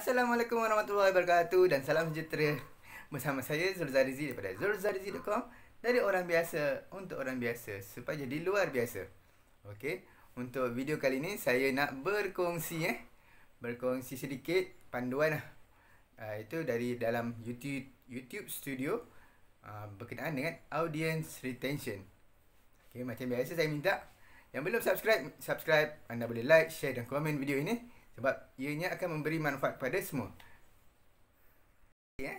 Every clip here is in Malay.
Assalamualaikum warahmatullahi wabarakatuh dan salam sejahtera bersama saya Zulzarizi daripada zulzarizi.com dari orang biasa untuk orang biasa supaya jadi luar biasa. Okey, untuk video kali ini saya nak berkongsi eh berkongsi sedikit panduan lah. ah uh, itu dari dalam YouTube YouTube Studio uh, berkenaan dengan audience retention. Okey, macam biasa saya minta yang belum subscribe, subscribe. Anda boleh like, share dan komen video ini sebab ianya akan memberi manfaat kepada semua. Ya?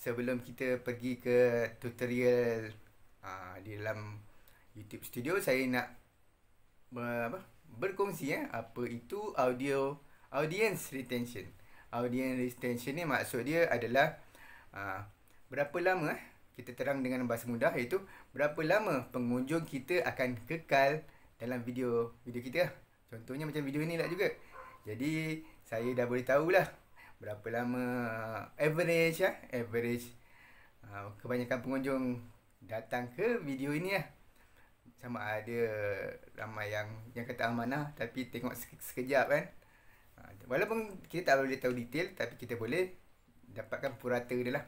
Sebelum kita pergi ke tutorial aa, ah, di dalam YouTube Studio, saya nak apa, berkongsi ya, apa itu audio audience retention. Audience retention ni maksud dia adalah aa, ah, berapa lama eh? kita terang dengan bahasa mudah iaitu berapa lama pengunjung kita akan kekal dalam video video kita. Contohnya macam video ni lah juga. Jadi saya dah boleh tahu lah berapa lama average ya, average ah, kebanyakan pengunjung datang ke video ini ya. Sama ada ramai yang yang kata mana tapi tengok sekejap kan. Ah, walaupun kita tak boleh tahu detail tapi kita boleh dapatkan purata dia lah.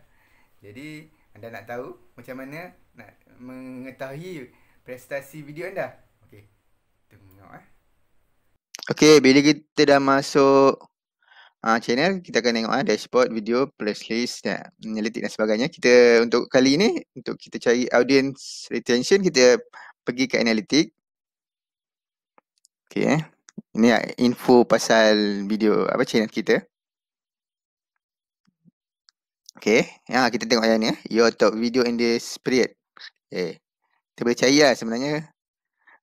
Jadi anda nak tahu macam mana nak mengetahui prestasi video anda? Okey. Tengok eh. Okey, bila kita dah masuk uh, channel, kita akan tengok uh, dashboard, video, playlist, dan eh, analytics dan sebagainya. Kita untuk kali ini, untuk kita cari audience retention, kita pergi ke analytic. Okey, eh. ini uh, info pasal video apa channel kita. Okey, uh, kita tengok yang ni. Uh, your top video in this period. Okay. Eh, kita boleh cari lah sebenarnya.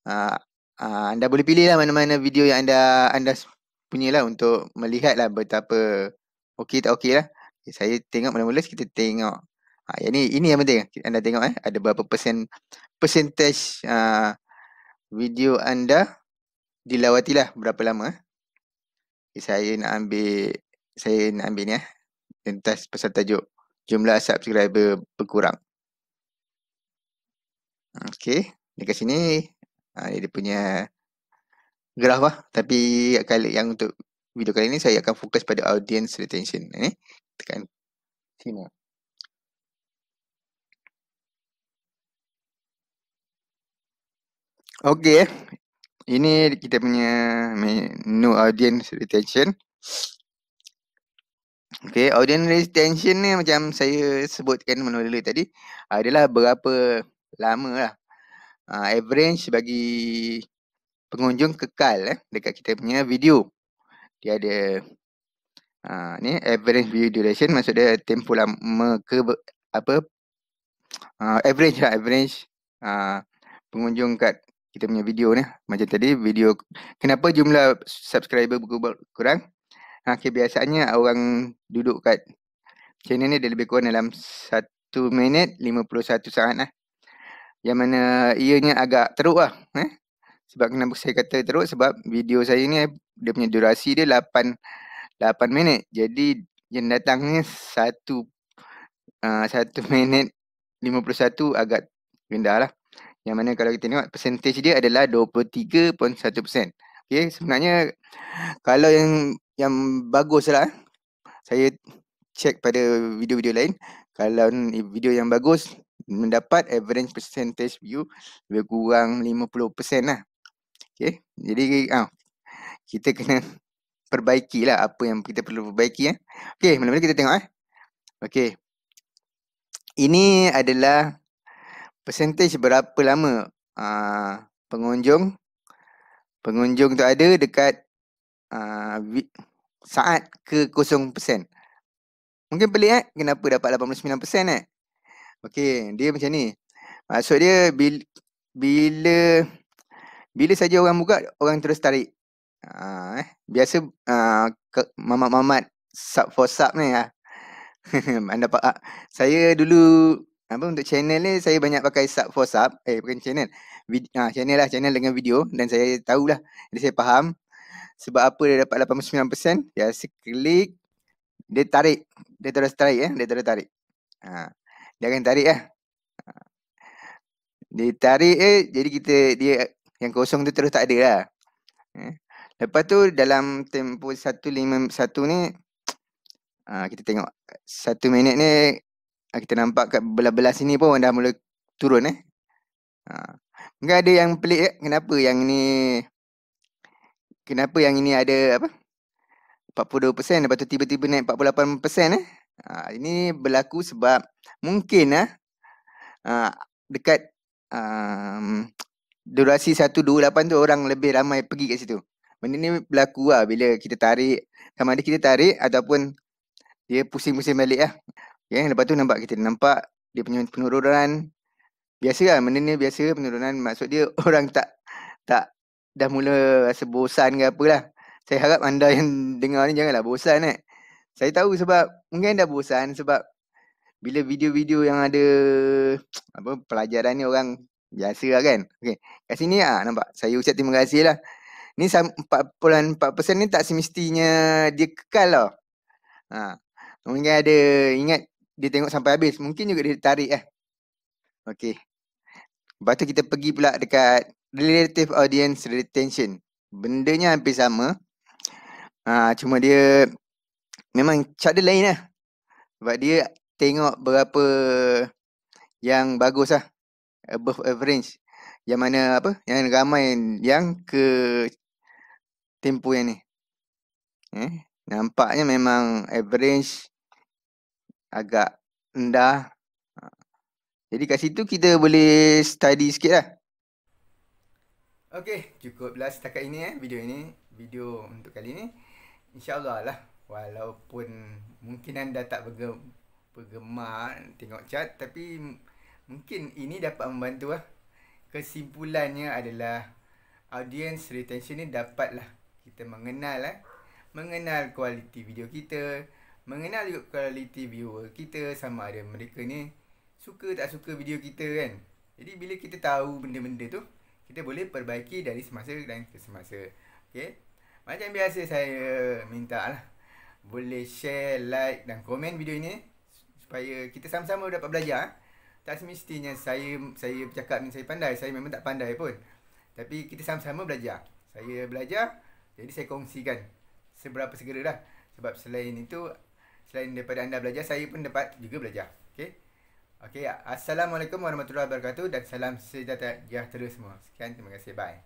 Uh, uh, anda boleh pilih lah mana-mana video yang anda anda punya lah untuk melihat lah betapa okey tak okey lah. Okay, saya tengok mula-mula kita tengok. Ha, yang ni, ini yang penting. Anda tengok eh. Ada berapa persen percentage uh, video anda dilawati lah berapa lama. Eh. Okay, eh, saya nak ambil saya nak ambil ni eh. Tentas pasal tajuk jumlah subscriber berkurang. Hmm, okay. Dekat sini uh, dia punya graf lah. Tapi kali yang untuk video kali ni saya akan fokus pada audience retention. Ini eh? tekan sini. Okey. Eh. Ini kita punya menu audience retention. Okey, audience retention ni macam saya sebutkan melalui tadi adalah berapa lama lah uh, average bagi pengunjung kekal eh, dekat kita punya video. Dia ada uh, ni average view duration maksud dia tempoh lama ke apa uh, average lah average uh, pengunjung kat kita punya video ni macam tadi video kenapa jumlah subscriber berkurang ha, kebiasaannya orang duduk kat channel ni dia lebih kurang dalam satu minit lima 51 saat lah yang mana ianya agak teruk lah. Eh? Sebab kenapa saya kata teruk? Sebab video saya ni dia punya durasi dia 8, 8 minit. Jadi yang datang ni 1, uh, 1 minit 51 agak rendah lah. Yang mana kalau kita tengok percentage dia adalah 23.1%. Okay, sebenarnya kalau yang yang bagus lah, eh, saya check pada video-video lain. Kalau video yang bagus, mendapat average percentage view lebih kurang 50% lah. Okay. Jadi uh, kita kena perbaiki lah apa yang kita perlu perbaiki. Eh. Okay. Mula-mula kita tengok. Eh. Okay. Ini adalah percentage berapa lama uh, pengunjung pengunjung tu ada dekat uh, saat ke 0%. Mungkin pelik eh? Kenapa dapat 89% eh? Okey, dia macam ni. Maksud dia bila bila, bila saja orang buka, orang terus tarik. Ha, eh. Biasa uh, mamat-mamat sub for sub ni lah. Anda pak, ah, saya dulu apa untuk channel ni saya banyak pakai sub for sub eh bukan channel Vid- ha, channel lah channel dengan video dan saya tahulah jadi saya faham sebab apa dia dapat 89% ya klik dia tarik dia terus tarik eh dia terus tarik ha. Jangan tarik lah. Dia tarik eh, jadi kita dia yang kosong tu terus tak ada lah. Eh. Lepas tu dalam tempoh satu lima satu ni, ah, kita tengok satu minit ni, ah, kita nampak kat belah-belah sini pun dah mula turun eh. Enggak ah. ada yang pelik eh? kenapa yang ni, kenapa yang ini ada apa? 42% lepas tu tiba-tiba naik 48% eh. Ha, ini berlaku sebab mungkin ah ha, dekat um, durasi 128 tu orang lebih ramai pergi kat situ. Benda ni berlaku lah bila kita tarik sama ada kita tarik ataupun dia pusing-pusing balik lah. Eh. Okay, ya, lepas tu nampak kita nampak dia punya penurunan. Biasa lah benda ni biasa penurunan maksud dia orang tak tak dah mula rasa bosan ke apalah. Saya harap anda yang dengar ni janganlah bosan eh. Saya tahu sebab mungkin dah bosan sebab bila video-video yang ada apa pelajaran ni orang biasa lah kan. Okey. Kat sini ah nampak saya ucap terima kasih lah. Ni 44% ni tak semestinya dia kekal lah. Ha. Mungkin ada ingat dia tengok sampai habis. Mungkin juga dia tarik eh. Okey. Lepas tu kita pergi pula dekat relative audience retention. Bendanya hampir sama. Ha, cuma dia memang cara lain lah. Sebab dia tengok berapa yang bagus lah. Above average. Yang mana apa? Yang ramai yang ke tempoh yang ni. Eh? Nampaknya memang average agak rendah. Ha. Jadi kat situ kita boleh study sikit lah. Okay, cukup lah setakat ini eh, video ini. Video untuk kali ini. InsyaAllah lah walaupun mungkin anda tak bergemar tengok chart tapi mungkin ini dapat membantu lah. Kesimpulannya adalah audience retention ni lah kita mengenal eh. Mengenal kualiti video kita, mengenal juga kualiti viewer kita sama ada mereka ni suka tak suka video kita kan. Jadi bila kita tahu benda-benda tu, kita boleh perbaiki dari semasa dan ke semasa. Okay, Macam biasa saya minta lah boleh share, like dan komen video ini supaya kita sama-sama dapat belajar. Eh. Tak semestinya saya saya bercakap ni saya pandai, saya memang tak pandai pun. Tapi kita sama-sama belajar. Saya belajar, jadi saya kongsikan seberapa segera dah. Sebab selain itu, selain daripada anda belajar, saya pun dapat juga belajar. Okay? Okay, ya. Assalamualaikum warahmatullahi wabarakatuh dan salam sejahtera semua. Sekian, terima kasih. Bye.